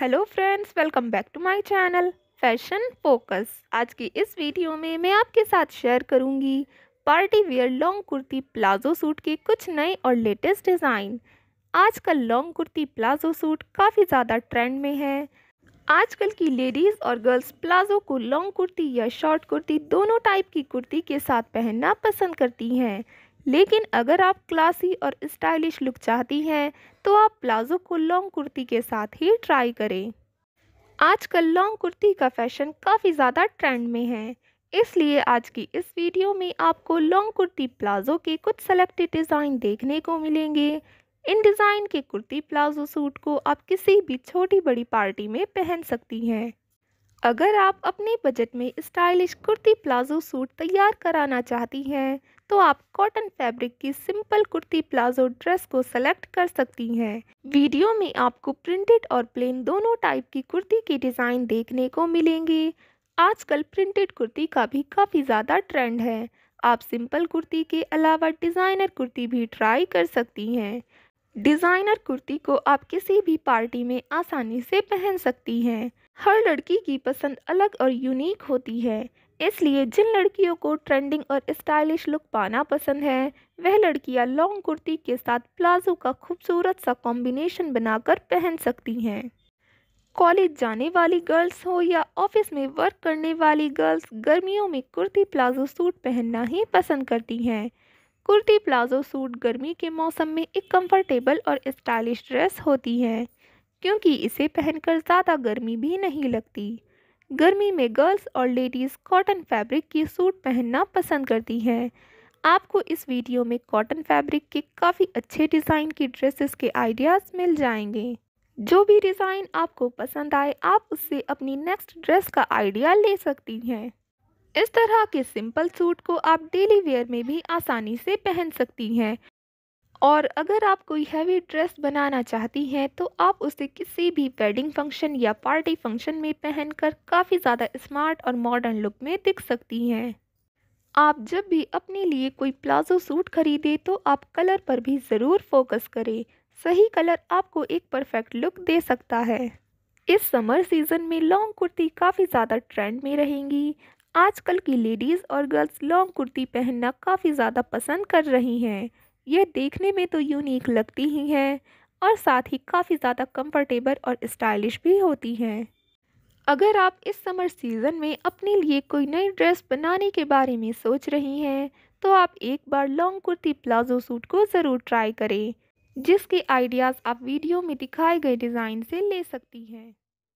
hello friends welcome back to my channel fashion focus आज की इस वीडियो में मैं आपके साथ शेयर करूंगी party wear long kurti palazzo suit के कुछ नए और लेटेस्ट डिज़ाइन आजकल लॉन्ग कुर्ती प्लाजो सूट काफ़ी ज़्यादा ट्रेंड में है आजकल की लेडीज़ और गर्ल्स प्लाजो को लॉन्ग कुर्ती या शॉर्ट कुर्ती दोनों टाइप की कुर्ती के साथ पहनना पसंद करती हैं लेकिन अगर आप क्लासी और स्टाइलिश लुक चाहती हैं तो आप प्लाजो को लॉन्ग कुर्ती के साथ ही ट्राई करें आजकल लॉन्ग कुर्ती का फैशन काफ़ी ज़्यादा ट्रेंड में है इसलिए आज की इस वीडियो में आपको लॉन्ग कुर्ती प्लाजो के कुछ सेलेक्टेड डिज़ाइन देखने को मिलेंगे इन डिज़ाइन के कुर्ती प्लाजो सूट को आप किसी भी छोटी बड़ी पार्टी में पहन सकती हैं अगर आप अपने बजट में स्टाइलिश कुर्ती प्लाजो सूट तैयार कराना चाहती हैं तो आप कॉटन फैब्रिक की सिंपल कुर्ती प्लाजो ड्रेस को सेलेक्ट कर सकती हैं वीडियो में आपको प्रिंटेड और प्लेन दोनों टाइप की कुर्ती की डिज़ाइन देखने को मिलेंगे आजकल प्रिंटेड कुर्ती का भी काफ़ी ज़्यादा ट्रेंड है आप सिंपल कुर्ती के अलावा डिज़ाइनर कुर्ती भी ट्राई कर सकती हैं डिज़ाइनर कुर्ती को आप किसी भी पार्टी में आसानी से पहन सकती हैं हर लड़की की पसंद अलग और यूनिक होती है इसलिए जिन लड़कियों को ट्रेंडिंग और स्टाइलिश लुक पाना पसंद है वह लड़कियां लॉन्ग कुर्ती के साथ प्लाजो का खूबसूरत सा कॉम्बिनेशन बनाकर पहन सकती हैं कॉलेज जाने वाली गर्ल्स हो या ऑफिस में वर्क करने वाली गर्ल्स गर्मियों में कुर्ती प्लाजो सूट पहनना ही पसंद करती हैं कुर्ती प्लाजो सूट गर्मी के मौसम में एक कंफर्टेबल और स्टाइलिश ड्रेस होती है क्योंकि इसे पहनकर ज़्यादा गर्मी भी नहीं लगती गर्मी में गर्ल्स और लेडीज़ कॉटन फैब्रिक की सूट पहनना पसंद करती हैं आपको इस वीडियो में कॉटन फैब्रिक के काफ़ी अच्छे डिज़ाइन की ड्रेसेस के आइडियाज़ मिल जाएंगे जो भी डिज़ाइन आपको पसंद आए आप उससे अपनी नेक्स्ट ड्रेस का आइडिया ले सकती हैं इस तरह के सिंपल सूट को आप डेली वेयर में भी आसानी से पहन सकती हैं और अगर आप कोई हैवी ड्रेस बनाना चाहती हैं तो आप उसे किसी भी वेडिंग फंक्शन या पार्टी फंक्शन में पहनकर काफ़ी ज़्यादा स्मार्ट और मॉडर्न लुक में दिख सकती हैं आप जब भी अपने लिए कोई प्लाजो सूट खरीदें तो आप कलर पर भी ज़रूर फोकस करें सही कलर आपको एक परफेक्ट लुक दे सकता है इस समर सीज़न में लॉन्ग कुर्ती काफ़ी ज़्यादा ट्रेंड में रहेंगी आजकल की लेडीज़ और गर्ल्स लॉन्ग कुर्ती पहनना काफ़ी ज़्यादा पसंद कर रही हैं यह देखने में तो यूनिक लगती ही है और साथ ही काफ़ी ज़्यादा कंफर्टेबल और स्टाइलिश भी होती हैं अगर आप इस समर सीज़न में अपने लिए कोई नई ड्रेस बनाने के बारे में सोच रही हैं तो आप एक बार लॉन्ग कुर्ती प्लाजो सूट को ज़रूर ट्राई करें जिसके आइडियाज़ आप वीडियो में दिखाए गए डिज़ाइन से ले सकती हैं